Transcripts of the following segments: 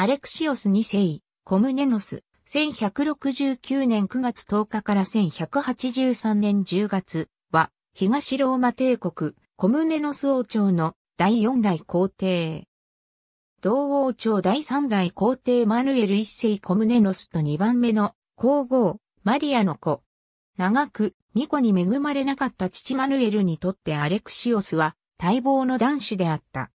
アレクシオス2世、コムネノス、1169年9月10日から1183年10月は、東ローマ帝国、コムネノス王朝の第4代皇帝。同王朝第3代皇帝マヌエル1世コムネノスと2番目の皇后、マリアの子。長く、巫女に恵まれなかった父マヌエルにとってアレクシオスは待望の男子であった。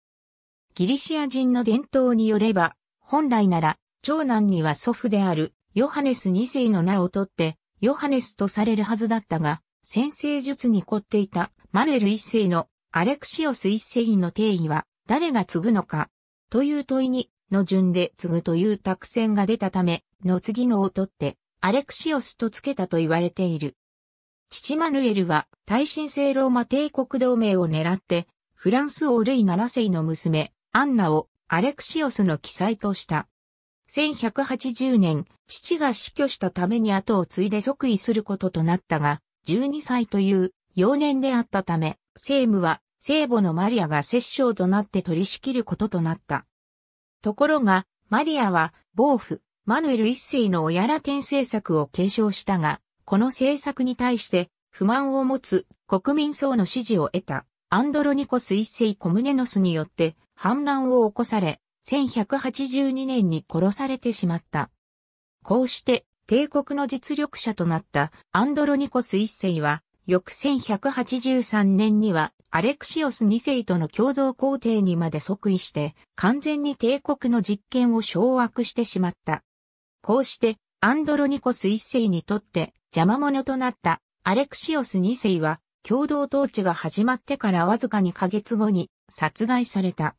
ギリシア人の伝統によれば、本来なら、長男には祖父である、ヨハネス2世の名を取って、ヨハネスとされるはずだったが、先生術に凝っていたマネル1世のアレクシオス1世の定位は誰が継ぐのかという問いにの順で継ぐという託戦が出たための次のを取ってアレクシオスと付けたと言われている。父マヌエルは大神聖ローマ帝国同盟を狙ってフランス王ル7世の娘アンナをアレクシオスの記載とした。1180年、父が死去したために後を継いで即位することとなったが、12歳という幼年であったため、聖務は聖母のマリアが摂政となって取り仕切ることとなった。ところが、マリアは、暴父、マヌエル一世の親ら天政策を継承したが、この政策に対して不満を持つ国民層の支持を得たアンドロニコス一世コムネノスによって反乱を起こされ、1182年に殺されてしまった。こうして帝国の実力者となったアンドロニコス一世は、翌1183年にはアレクシオス二世との共同皇帝にまで即位して、完全に帝国の実権を掌握してしまった。こうしてアンドロニコス一世にとって邪魔者となったアレクシオス二世は共同統治が始まってからわずか2ヶ月後に殺害された。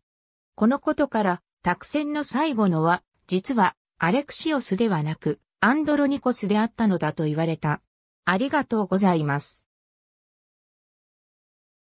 このことから、託戦の最後のは、実は、アレクシオスではなく、アンドロニコスであったのだと言われた。ありがとうございます。